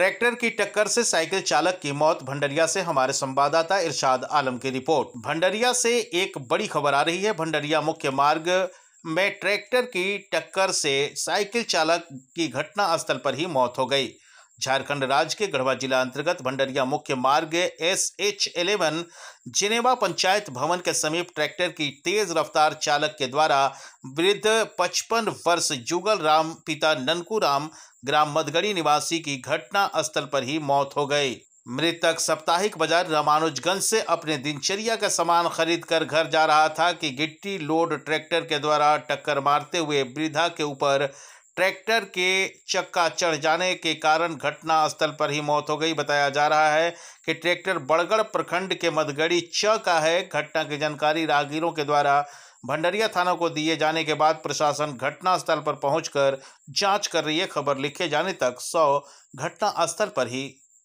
tractor की टक्कर से साइकिल चालक की मौत भंडरिया से हमारे संवाददाता इरशाद आलम की रिपोर्ट भंडरिया से एक बड़ी खबर आ रही है भंडरिया मुख्य मार्ग में ट्रैक्टर की टक्कर से साइकिल चालक की घटना स्थल पर ही मौत हो गई झारखंड राज्य के गढ़वा जिला अंतर्गत भंडरिया मुख्य मार्ग एस एच एलेवन जिनेवा पंचायत भवन के समीप ट्रैक्टर की तेज रफ्तार चालक के द्वारा वृद्ध 55 वर्ष जुगल राम पिता ननकू राम ग्राम मदगड़ी निवासी की घटना स्थल पर ही मौत हो गई मृतक साप्ताहिक बाजार रामानुजगंज से अपने दिनचर्या का सामान खरीद कर घर जा रहा था कि गिट्टी लोड ट्रैक्टर के द्वारा टक्कर मारते हुए वृद्धा के ऊपर ट्रैक्टर के चक्का चढ़ जाने के कारण घटना स्थल पर ही मौत हो गई बताया जा रहा है कि ट्रैक्टर बड़गड़ प्रखंड के मधगढ़ी च का है घटना की जानकारी राहगीरों के द्वारा भंडरिया थाना को दिए जाने के बाद प्रशासन घटनास्थल पर पहुंचकर जांच कर रही है खबर लिखे जाने तक सौ घटनास्थल पर ही